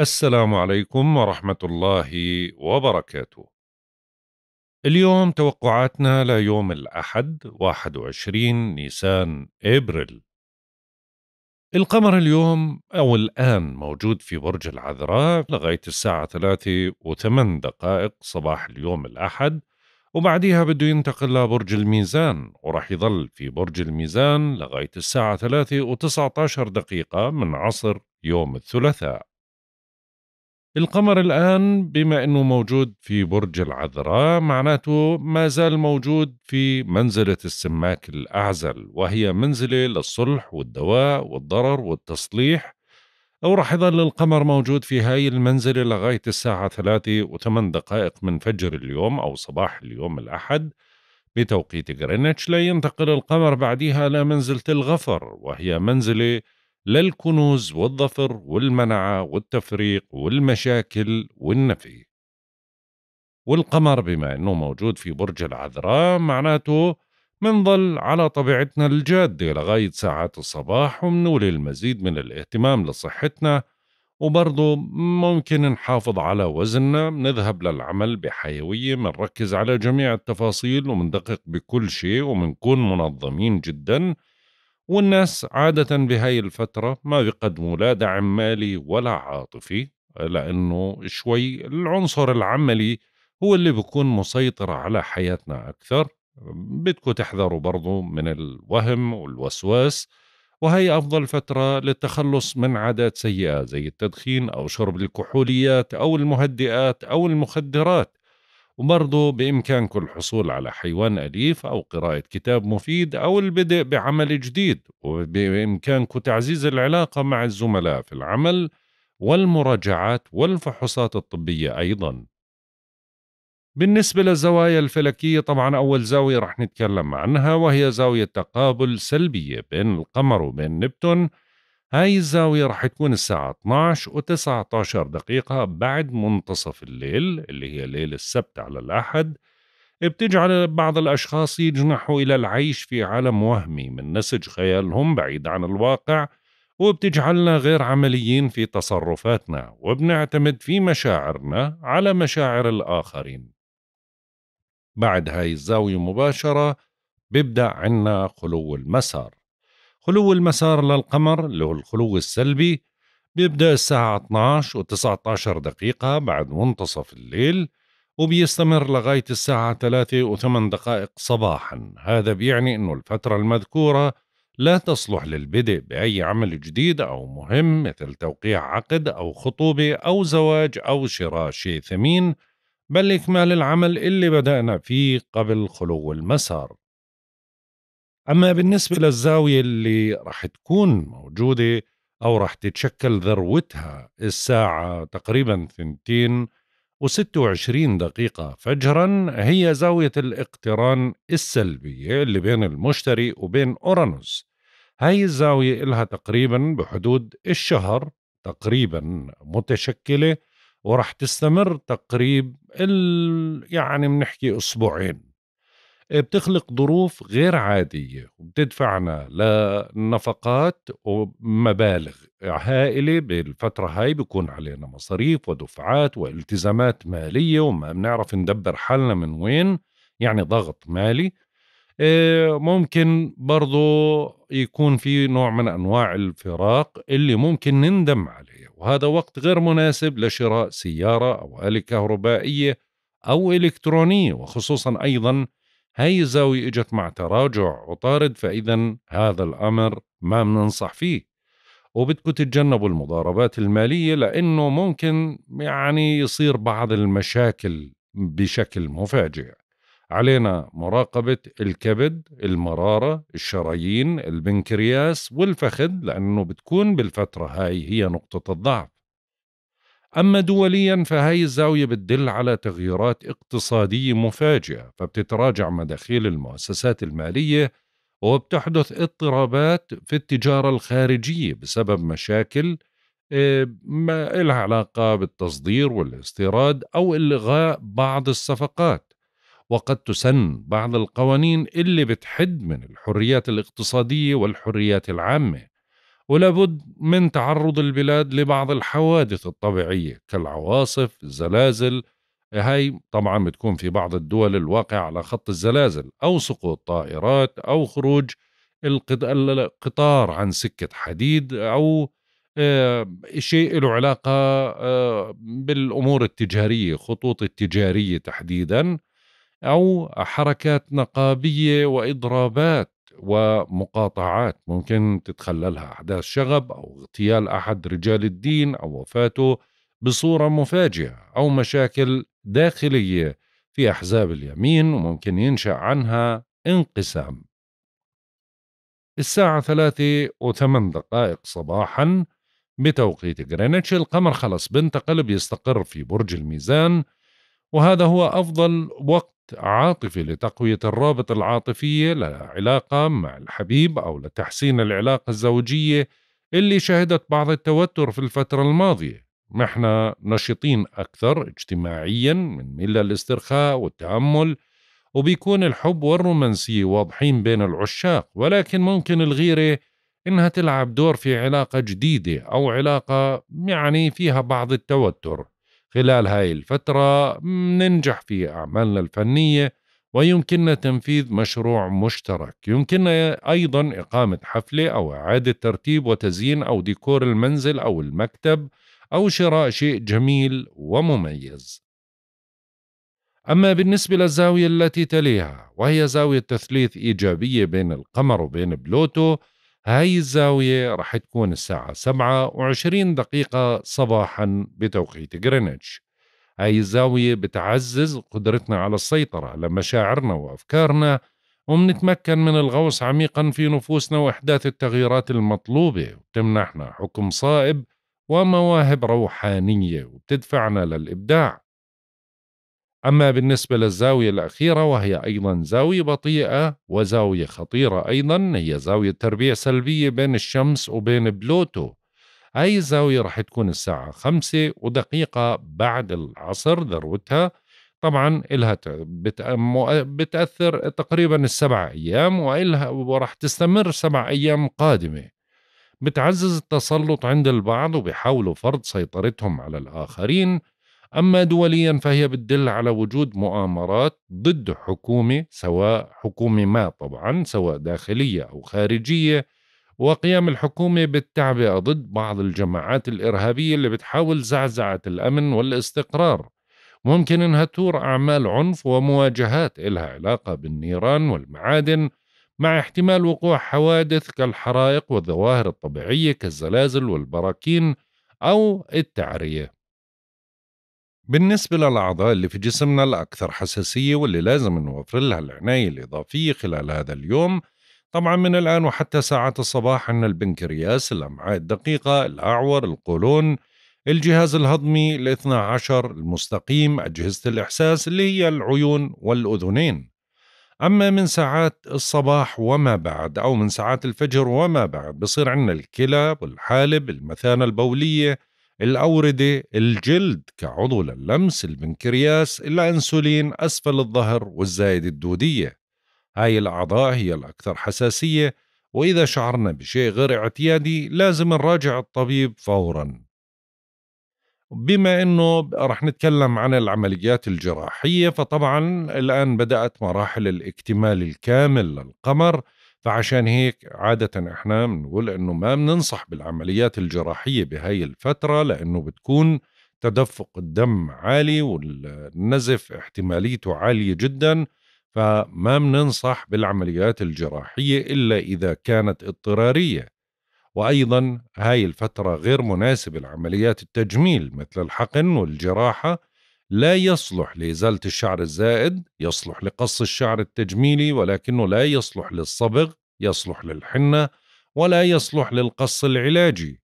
السلام عليكم ورحمة الله وبركاته. اليوم توقعاتنا ليوم الأحد 21 نيسان إبريل. القمر اليوم أو الآن موجود في برج العذراء لغاية الساعة 3 و8 دقائق صباح اليوم الأحد وبعديها بده ينتقل لبرج الميزان وراح يظل في برج الميزان لغاية الساعة 3 و19 دقيقة من عصر يوم الثلاثاء القمر الآن بما أنه موجود في برج العذراء معناته ما زال موجود في منزلة السماك الأعزل وهي منزلة للصلح والدواء والضرر والتصليح أو رح يظل القمر موجود في هاي المنزلة لغاية الساعة ثلاثة وثمان دقائق من فجر اليوم أو صباح اليوم الأحد بتوقيت غرينتش لينتقل القمر بعديها لمنزلة الغفر وهي منزلة للكنوز والظفر والمنعة والتفريق والمشاكل والنفي والقمر بما أنه موجود في برج العذراء معناته منظل على طبيعتنا الجادة لغاية ساعات الصباح ومنولي المزيد من الاهتمام لصحتنا وبرضه ممكن نحافظ على وزننا بنذهب للعمل بحيوية منركز على جميع التفاصيل ومندقق بكل شيء ومنكون منظمين جداً والناس عادة بهاي الفترة ما بيقدموا لا دعم مالي ولا عاطفي لأنه شوي العنصر العملي هو اللي بيكون مسيطر على حياتنا أكثر بدكم تحذروا برضو من الوهم والوسواس وهي أفضل فترة للتخلص من عادات سيئة زي التدخين أو شرب الكحوليات أو المهدئات أو المخدرات وبرضه بإمكانكم الحصول على حيوان أليف أو قراءة كتاب مفيد أو البدء بعمل جديد وبإمكانكم تعزيز العلاقة مع الزملاء في العمل والمراجعات والفحوصات الطبية أيضاً بالنسبة للزوايا الفلكية طبعا أول زاوية رح نتكلم عنها وهي زاوية تقابل سلبية بين القمر وبين نبتون هاي الزاوية رح تكون الساعة 12 و 19 دقيقة بعد منتصف الليل اللي هي ليل السبت على الأحد بتجعل بعض الأشخاص يجنحوا إلى العيش في عالم وهمي من نسج خيالهم بعيد عن الواقع وبتجعلنا غير عمليين في تصرفاتنا وبنعتمد في مشاعرنا على مشاعر الآخرين بعد هاي الزاوية مباشرة بيبدأ عنا خلو المسار خلو المسار للقمر اللي هو الخلو السلبي بيبدأ الساعة 12 و19 دقيقة بعد منتصف الليل وبيستمر لغاية الساعة 3 و8 دقائق صباحا هذا بيعني أنه الفترة المذكورة لا تصلح للبدء بأي عمل جديد أو مهم مثل توقيع عقد أو خطوبة أو زواج أو شراء شيء ثمين بل إكمال العمل اللي بدأنا فيه قبل خلو المسار أما بالنسبة للزاوية اللي رح تكون موجودة أو رح تتشكل ذروتها الساعة تقريبا ثنتين وستة وعشرين دقيقة فجرا هي زاوية الاقتران السلبية اللي بين المشتري وبين أورانوس هاي الزاوية إلها تقريبا بحدود الشهر تقريبا متشكلة ورح تستمر تقريب ال... يعني بنحكي أسبوعين بتخلق ظروف غير عادية وبتدفعنا لنفقات ومبالغ هائلة بالفترة هاي بيكون علينا مصاريف ودفعات والتزامات مالية وما بنعرف ندبر حالنا من وين يعني ضغط مالي آه، ممكن برضو يكون في نوع من أنواع الفراق اللي ممكن نندم عليه وهذا وقت غير مناسب لشراء سيارة أو آلة كهربائية أو إلكترونية وخصوصا أيضا هاي الزاوية إجت مع تراجع وطارد فإذا هذا الأمر ما بننصح فيه وبدكم تتجنبوا المضاربات المالية لأنه ممكن يعني يصير بعض المشاكل بشكل مفاجئ علينا مراقبة الكبد، المرارة، الشرايين، البنكرياس والفخذ لأنه بتكون بالفترة هاي هي نقطة الضعف أما دوليا فهي الزاوية بتدل على تغييرات اقتصادية مفاجئة فبتتراجع مداخيل المؤسسات المالية وبتحدث اضطرابات في التجارة الخارجية بسبب مشاكل آه، ما لها علاقة بالتصدير والاستيراد أو إلغاء بعض الصفقات وقد تسن بعض القوانين اللي بتحد من الحريات الاقتصادية والحريات العامة ولابد من تعرض البلاد لبعض الحوادث الطبيعية كالعواصف الزلازل هاي طبعا بتكون في بعض الدول الواقعة على خط الزلازل أو سقوط طائرات أو خروج القطار عن سكة حديد أو آه، شيء له علاقة آه، بالأمور التجارية خطوط التجارية تحديدا أو حركات نقابية وإضرابات ومقاطعات ممكن تتخللها أحداث شغب أو اغتيال أحد رجال الدين أو وفاته بصورة مفاجئة أو مشاكل داخلية في أحزاب اليمين وممكن ينشأ عنها انقسام الساعة ثلاثة وثمان دقائق صباحا بتوقيت غرينتش القمر خلص بنتقل بيستقر في برج الميزان وهذا هو أفضل وقت عاطفي لتقوية الرابط العاطفية لعلاقة مع الحبيب أو لتحسين العلاقة الزوجية اللي شهدت بعض التوتر في الفترة الماضية نحن نشيطين أكثر اجتماعيا من ملة الاسترخاء والتأمل وبيكون الحب والرومانسية واضحين بين العشاق ولكن ممكن الغيرة إنها تلعب دور في علاقة جديدة أو علاقة يعني فيها بعض التوتر خلال هاي الفترة ننجح في أعمالنا الفنية ويمكننا تنفيذ مشروع مشترك يمكننا أيضا إقامة حفلة أو إعادة ترتيب وتزيين أو ديكور المنزل أو المكتب أو شراء شيء جميل ومميز أما بالنسبة للزاوية التي تليها وهي زاوية تثليث إيجابية بين القمر وبين بلوتو هاي الزاوية رح تكون الساعة وعشرين دقيقة صباحا بتوقيت غرينتش هاي الزاوية بتعزز قدرتنا على السيطرة على مشاعرنا وأفكارنا ومنتمكن من الغوص عميقا في نفوسنا وإحداث التغييرات المطلوبة وتمنحنا حكم صائب ومواهب روحانية وبتدفعنا للإبداع أما بالنسبة للزاوية الأخيرة وهي أيضا زاوية بطيئة وزاوية خطيرة أيضا هي زاوية تربيع سلبية بين الشمس وبين بلوتو أي الزاوية رح تكون الساعة خمسة ودقيقة بعد العصر ذروتها طبعا إلها بتأثر تقريبا السبع أيام وإلها ورح تستمر سبع أيام قادمة بتعزز التسلط عند البعض وبيحاولوا فرض سيطرتهم على الآخرين أما دوليا فهي بتدل على وجود مؤامرات ضد حكومة سواء حكومة ما طبعا سواء داخلية أو خارجية وقيام الحكومة بالتعبئة ضد بعض الجماعات الإرهابية اللي بتحاول زعزعة الأمن والاستقرار ممكن انها تور اعمال عنف ومواجهات إلها علاقه بالنيران والمعادن مع احتمال وقوع حوادث كالحرائق والظواهر الطبيعيه كالزلازل والبراكين او التعريه بالنسبة للأعضاء اللي في جسمنا الأكثر حساسية واللي لازم نوفر لها العناية الإضافية خلال هذا اليوم طبعا من الآن وحتى ساعات الصباح عندنا البنكرياس الأمعاء الدقيقة الأعور القولون الجهاز الهضمي الاثنى عشر المستقيم أجهزة الإحساس اللي هي العيون والأذنين أما من ساعات الصباح وما بعد أو من ساعات الفجر وما بعد بصير عندنا الكلى والحالب المثانة البولية الأوردة الجلد كعضو للمس البنكرياس الأنسولين أسفل الظهر والزايدة الدودية هاي الأعضاء هي الأكثر حساسية وإذا شعرنا بشيء غير اعتيادي لازم نراجع الطبيب فورا بما أنه رح نتكلم عن العمليات الجراحية فطبعا الآن بدأت مراحل الاكتمال الكامل للقمر فعشان هيك عادة احنا بنقول انه ما بننصح بالعمليات الجراحية بهاي الفترة لانه بتكون تدفق الدم عالي والنزف احتماليته عالية جدا فما بننصح بالعمليات الجراحية إلا إذا كانت اضطرارية وأيضا هاي الفترة غير مناسبة لعمليات التجميل مثل الحقن والجراحة لا يصلح لإزالة الشعر الزائد يصلح لقص الشعر التجميلي ولكنه لا يصلح للصبغ يصلح للحنة ولا يصلح للقص العلاجي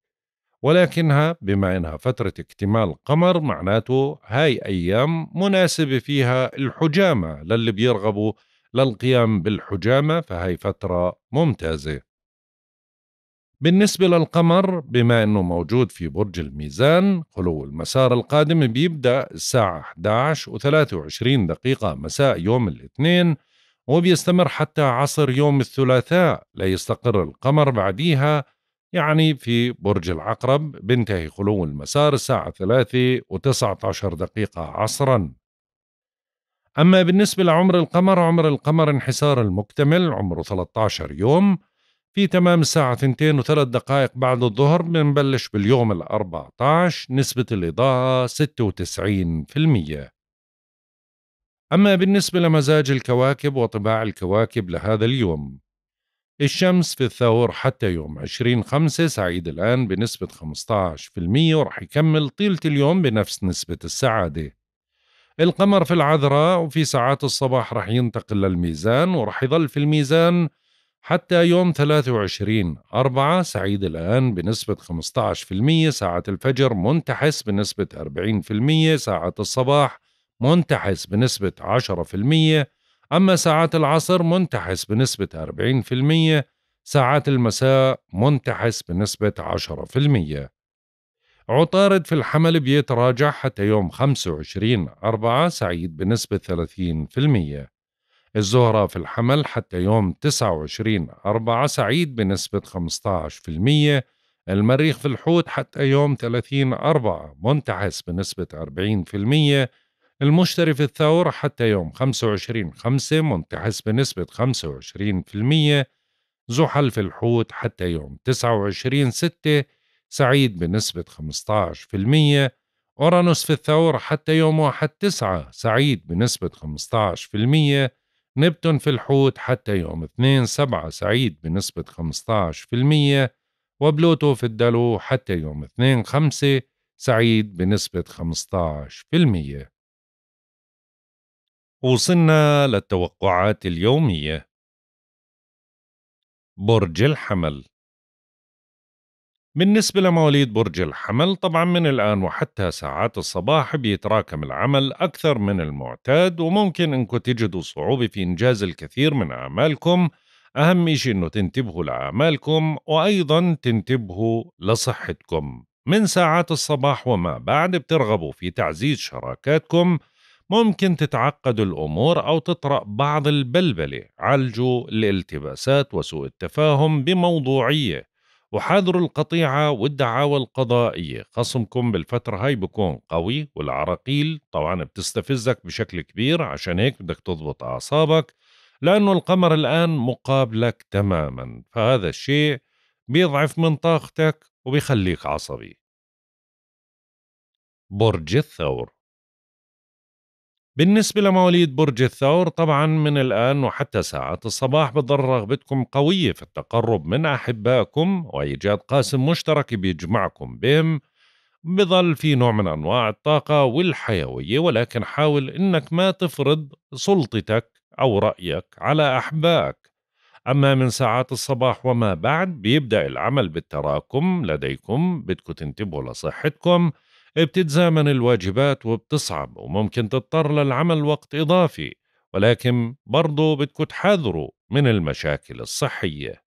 ولكنها بما إنها فترة اكتمال قمر معناته هاي أيام مناسبة فيها الحجامة للي بيرغبوا للقيام بالحجامة فهي فترة ممتازة بالنسبة للقمر بما أنه موجود في برج الميزان خلو المسار القادم بيبدأ الساعة 11 و 23 دقيقة مساء يوم الاثنين وبيستمر حتى عصر يوم الثلاثاء ليستقر القمر بعديها يعني في برج العقرب بينتهي خلو المسار الساعة 3 و19 دقيقة عصرا أما بالنسبة لعمر القمر عمر القمر انحسار المكتمل عمره 13 يوم في تمام الساعة 2 وثلاث دقائق بعد الظهر بنبلش باليوم ال 14 نسبة الإضاءة 96% أما بالنسبة لمزاج الكواكب وطباع الكواكب لهذا اليوم الشمس في الثور حتى يوم 20 خمسة سعيد الآن بنسبة 15% ورح يكمل طيلة اليوم بنفس نسبة السعادة القمر في العذراء وفي ساعات الصباح رح ينتقل للميزان ورح يظل في الميزان حتى يوم 23 أربعة سعيد الآن بنسبة 15% ساعة الفجر منتحس بنسبة 40% ساعة الصباح منتحس بنسبة 10% أما ساعات العصر منتحس بنسبة 40% ساعات المساء منتحس بنسبة 10% عطارد في الحمل بيتراجع حتى يوم 25 أربعة سعيد بنسبة 30% الزهرة في الحمل حتى يوم 29 أربعة سعيد بنسبة 15% المريخ في الحوت حتى يوم 30 أربعة منتعس بنسبة 40% المشتري في الثور حتى يوم 25 خمسة منتعس بنسبة 25% زحل في الحوت حتى يوم 29 ستة سعيد بنسبة 15% أورانوس في الثور حتى يوم 1 تسعة سعيد بنسبة 15% نبتون في الحوت حتى يوم 2 7 سعيد بنسبة 15% وبلوتو في الدلو حتى يوم 2 5 سعيد بنسبة 15% وصلنا للتوقعات اليومية برج الحمل بالنسبة لمواليد برج الحمل طبعا من الآن وحتى ساعات الصباح بيتراكم العمل أكثر من المعتاد وممكن أنكم تجدوا صعوبة في إنجاز الكثير من أعمالكم أهم شيء أنه تنتبهوا لأعمالكم وأيضا تنتبهوا لصحتكم من ساعات الصباح وما بعد بترغبوا في تعزيز شراكاتكم ممكن تتعقد الأمور أو تطرأ بعض البلبلة عالجوا الالتباسات وسوء التفاهم بموضوعية وحاذروا القطيعة والدعاوى القضائية خصمكم بالفترة هاي بكون قوي والعراقيل طبعا بتستفزك بشكل كبير عشان هيك بدك تضبط أعصابك لأنه القمر الآن مقابلك تماما فهذا الشيء بيضعف من طاقتك وبيخليك عصبي برج الثور بالنسبة لمواليد برج الثور طبعا من الآن وحتى ساعة الصباح بتضر رغبتكم قوية في التقرب من أحبائكم وإيجاد قاسم مشترك بيجمعكم بهم بظل في نوع من أنواع الطاقة والحيوية ولكن حاول إنك ما تفرض سلطتك أو رأيك على أحبائك أما من ساعات الصباح وما بعد بيبدأ العمل بالتراكم لديكم بدكم تنتبهوا لصحتكم بتتزامن الواجبات وبتصعب وممكن تضطر للعمل وقت إضافي ولكن برضو بدكم تحذروا من المشاكل الصحية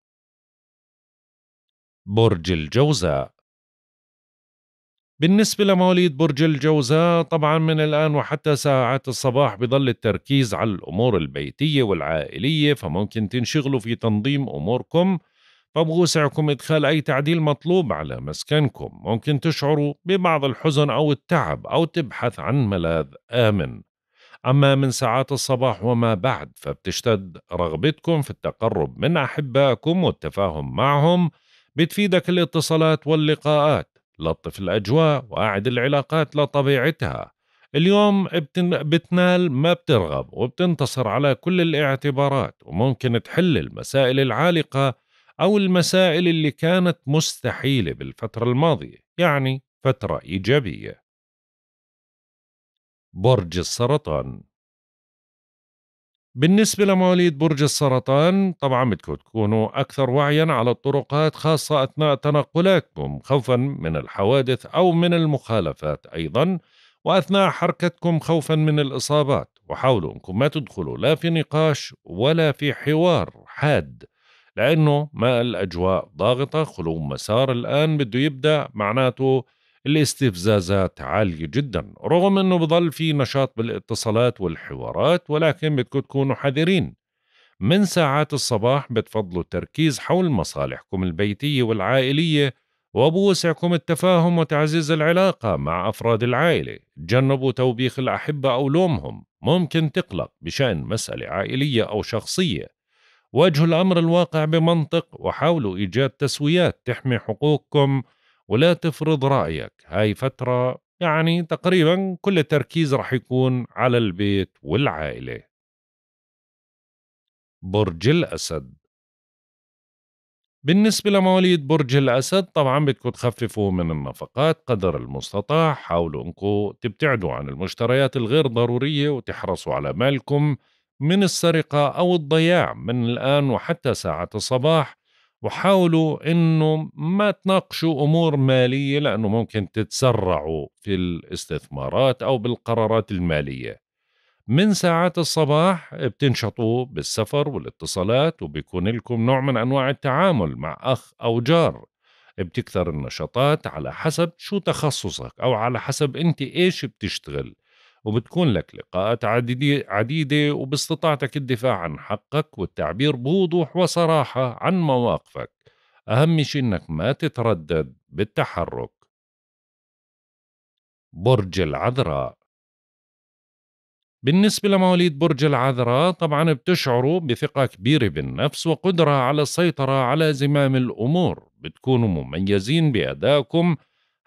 برج الجوزاء بالنسبة لمواليد برج الجوزاء طبعا من الآن وحتى ساعات الصباح بضل التركيز على الأمور البيتية والعائلية فممكن تنشغلوا في تنظيم أموركم فبوسعكم إدخال أي تعديل مطلوب على مسكنكم ممكن تشعروا ببعض الحزن أو التعب أو تبحث عن ملاذ آمن أما من ساعات الصباح وما بعد فبتشتد رغبتكم في التقرب من أحبائكم والتفاهم معهم بتفيدك الاتصالات واللقاءات لطف الأجواء وأعد العلاقات لطبيعتها اليوم بتنال ما بترغب وبتنتصر على كل الاعتبارات وممكن تحل المسائل العالقة أو المسائل اللي كانت مستحيلة بالفترة الماضية يعني فترة إيجابية برج السرطان بالنسبة لمواليد برج السرطان طبعا بدكم تكونوا أكثر وعيا على الطرقات خاصة أثناء تنقلاتكم خوفا من الحوادث أو من المخالفات أيضا وأثناء حركتكم خوفا من الإصابات وحاولوا أنكم ما تدخلوا لا في نقاش ولا في حوار حاد لأنه ما الأجواء ضاغطة خلو مسار الآن بده يبدأ معناته الاستفزازات عالية جدا رغم أنه بظل في نشاط بالاتصالات والحوارات ولكن بدكم تكونوا حذرين من ساعات الصباح بتفضلوا التركيز حول مصالحكم البيتية والعائلية وبوسعكم التفاهم وتعزيز العلاقة مع أفراد العائلة تجنبوا توبيخ الأحبة أو لومهم ممكن تقلق بشأن مسألة عائلية أو شخصية واجهوا الأمر الواقع بمنطق وحاولوا إيجاد تسويات تحمي حقوقكم ولا تفرض رأيك هاي فترة يعني تقريبا كل التركيز رح يكون على البيت والعائلة برج الأسد بالنسبة لمواليد برج الأسد طبعا بدكم تخففوا من النفقات قدر المستطاع حاولوا أنكم تبتعدوا عن المشتريات الغير ضرورية وتحرصوا على مالكم من السرقة أو الضياع من الآن وحتى ساعة الصباح وحاولوا أنه ما تناقشوا أمور مالية لأنه ممكن تتسرعوا في الاستثمارات أو بالقرارات المالية من ساعات الصباح بتنشطوا بالسفر والاتصالات وبيكون لكم نوع من أنواع التعامل مع أخ أو جار بتكثر النشاطات على حسب شو تخصصك أو على حسب أنت إيش بتشتغل وبتكون لك لقاءات عديدة, عديدة وباستطاعتك الدفاع عن حقك والتعبير بوضوح وصراحة عن مواقفك أهم شيء إنك ما تتردد بالتحرك برج العذراء بالنسبة لمواليد برج العذراء طبعا بتشعروا بثقة كبيرة بالنفس وقدرة على السيطرة على زمام الأمور بتكونوا مميزين بأدائكم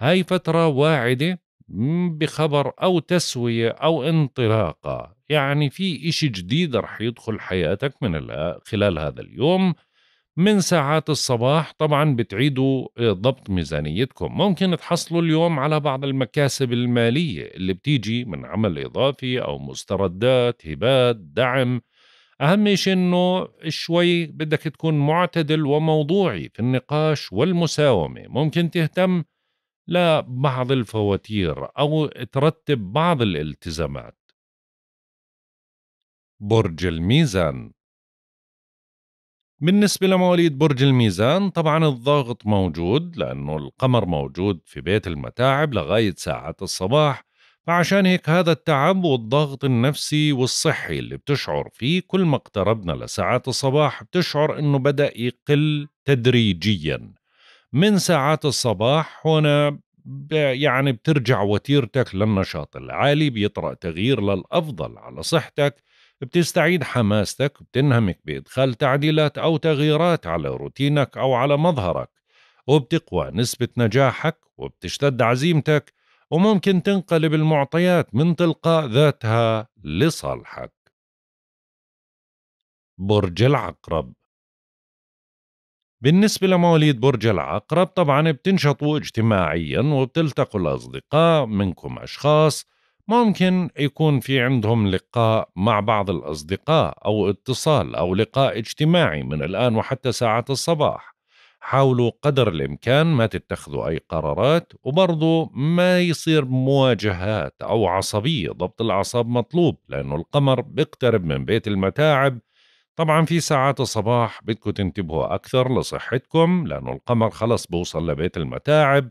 هاي فترة واعدة بخبر أو تسوية أو انطلاقة يعني في إشي جديد رح يدخل حياتك من خلال هذا اليوم من ساعات الصباح طبعا بتعيدوا آه، ضبط ميزانيتكم ممكن تحصلوا اليوم على بعض المكاسب المالية اللي بتيجي من عمل إضافي أو مستردات هبات دعم أهم شيء أنه شوي بدك تكون معتدل وموضوعي في النقاش والمساومة ممكن تهتم لبعض الفواتير أو ترتب بعض الالتزامات برج الميزان بالنسبة لمواليد برج الميزان طبعا الضغط موجود لأنه القمر موجود في بيت المتاعب لغاية ساعات الصباح فعشان هيك هذا التعب والضغط النفسي والصحي اللي بتشعر فيه كل ما اقتربنا لساعات الصباح بتشعر انه بدأ يقل تدريجيا من ساعات الصباح هنا يعني بترجع وتيرتك للنشاط العالي بيطرأ تغيير للأفضل على صحتك بتستعيد حماستك بتنهمك بإدخال تعديلات أو تغييرات على روتينك أو على مظهرك وبتقوى نسبة نجاحك وبتشتد عزيمتك وممكن تنقلب المعطيات من تلقاء ذاتها لصالحك برج العقرب بالنسبة لمواليد برج العقرب طبعا بتنشطوا اجتماعيا وبتلتقوا الأصدقاء منكم أشخاص ممكن يكون في عندهم لقاء مع بعض الأصدقاء أو اتصال أو لقاء اجتماعي من الآن وحتى ساعة الصباح حاولوا قدر الإمكان ما تتخذوا أي قرارات وبرضو ما يصير مواجهات أو عصبية ضبط الأعصاب مطلوب لأنه القمر بيقترب من بيت المتاعب طبعا في ساعات الصباح بدكم تنتبهوا أكثر لصحتكم لأنه القمر خلص بوصل لبيت المتاعب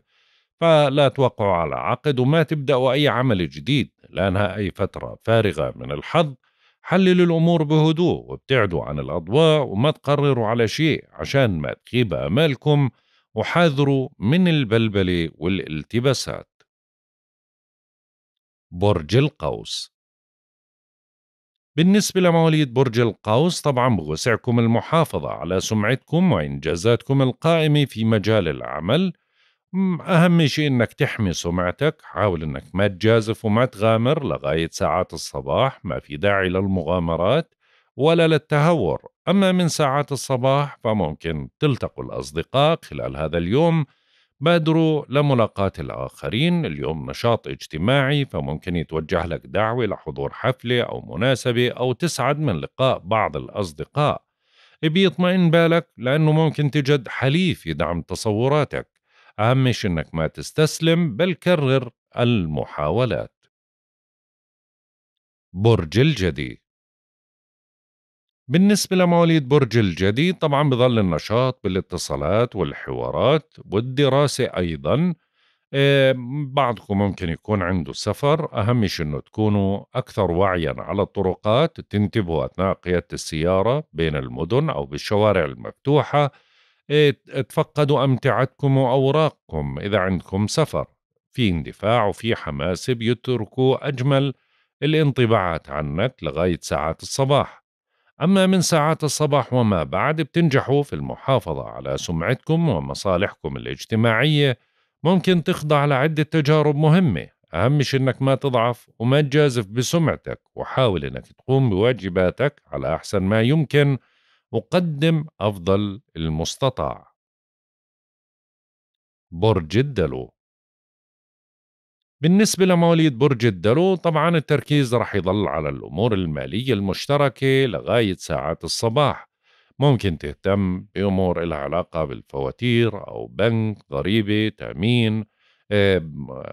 فلا توقعوا على عقد وما تبدأوا أي عمل جديد لأنها أي فترة فارغة من الحظ حللوا الأمور بهدوء وابتعدوا عن الأضواء وما تقرروا على شيء عشان ما تخيب آمالكم وحاذروا من البلبلة والالتباسات برج القوس بالنسبة لمواليد برج القوس طبعا بوسعكم المحافظة على سمعتكم وإنجازاتكم القائمة في مجال العمل أهم شيء إنك تحمي سمعتك حاول إنك ما تجازف وما تغامر لغاية ساعات الصباح ما في داعي للمغامرات ولا للتهور أما من ساعات الصباح فممكن تلتقوا الأصدقاء خلال هذا اليوم بادروا لملاقاة الآخرين اليوم نشاط اجتماعي فممكن يتوجه لك دعوة لحضور حفلة أو مناسبة أو تسعد من لقاء بعض الأصدقاء بيطمئن بالك لأنه ممكن تجد حليف يدعم تصوراتك أهم شيء إنك ما تستسلم بل كرر المحاولات برج الجدي بالنسبة لمواليد برج الجدي طبعا بظل النشاط بالاتصالات والحوارات والدراسة أيضا آه، بعضكم ممكن يكون عنده سفر أهم شيء أنه تكونوا أكثر وعيا على الطرقات تنتبهوا أثناء قيادة السيارة بين المدن أو بالشوارع المفتوحة آه، تفقدوا أمتعتكم وأوراقكم إذا عندكم سفر في اندفاع وفي حماس بيتركوا أجمل الانطباعات عنك لغاية ساعات الصباح أما من ساعات الصباح وما بعد بتنجحوا في المحافظة على سمعتكم ومصالحكم الاجتماعية ممكن تخضع لعدة تجارب مهمة أهم شيء إنك ما تضعف وما تجازف بسمعتك وحاول إنك تقوم بواجباتك على أحسن ما يمكن وقدم أفضل المستطاع برج الدلو بالنسبة لمواليد برج الدلو طبعا التركيز رح يضل على الأمور المالية المشتركة لغاية ساعات الصباح ممكن تهتم بأمور لها علاقة بالفواتير أو بنك ضريبة تأمين آه،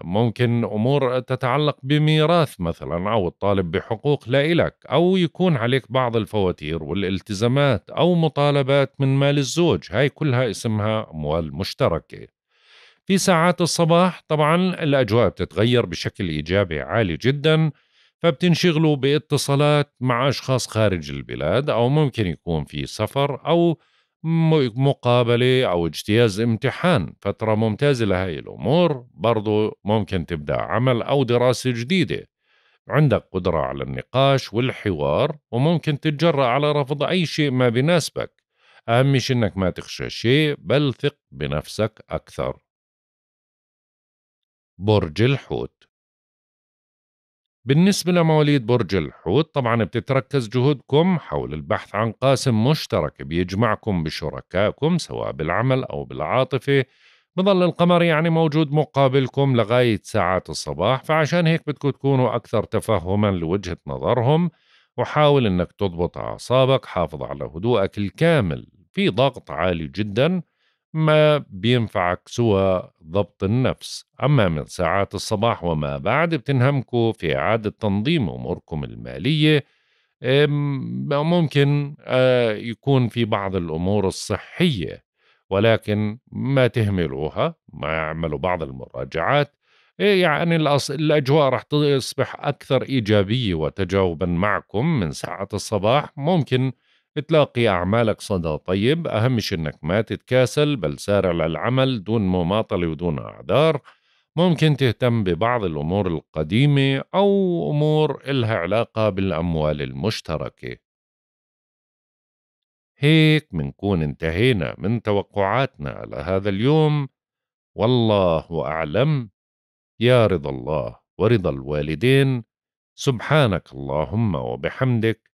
ممكن أمور تتعلق بميراث مثلا أو الطالب بحقوق لإلك أو يكون عليك بعض الفواتير والالتزامات أو مطالبات من مال الزوج هاي كلها اسمها أموال مشتركة في ساعات الصباح طبعا الأجواء بتتغير بشكل إيجابي عالي جدا فبتنشغلوا باتصالات مع أشخاص خارج البلاد أو ممكن يكون في سفر أو مقابلة أو اجتياز امتحان فترة ممتازة لهي الأمور برضو ممكن تبدأ عمل أو دراسة جديدة عندك قدرة على النقاش والحوار وممكن تتجرأ على رفض أي شيء ما بيناسبك أهم شيء إنك ما تخشى شيء بل ثق بنفسك أكثر برج الحوت بالنسبة لمواليد برج الحوت طبعا بتتركز جهودكم حول البحث عن قاسم مشترك بيجمعكم بشركائكم سواء بالعمل أو بالعاطفة بظل القمر يعني موجود مقابلكم لغاية ساعات الصباح فعشان هيك بدكم تكونوا أكثر تفهما لوجهة نظرهم وحاول أنك تضبط أعصابك حافظ على هدوءك الكامل في ضغط عالي جدا ما بينفعك سوى ضبط النفس أما من ساعات الصباح وما بعد بتنهمكوا في إعادة تنظيم أموركم المالية ممكن آه، يكون في بعض الأمور الصحية ولكن ما تهملوها ما يعملوا بعض المراجعات آه، يعني الأجواء رح تصبح أكثر إيجابية وتجاوبا معكم من ساعة الصباح ممكن تلاقي أعمالك صدى طيب أهم شي إنك ما تتكاسل بل سارع للعمل دون مماطلة ودون أعذار ممكن تهتم ببعض الأمور القديمة أو أمور إلها علاقة بالأموال المشتركة هيك منكون انتهينا من توقعاتنا لهذا اليوم والله أعلم يا رضا الله ورضا الوالدين سبحانك اللهم وبحمدك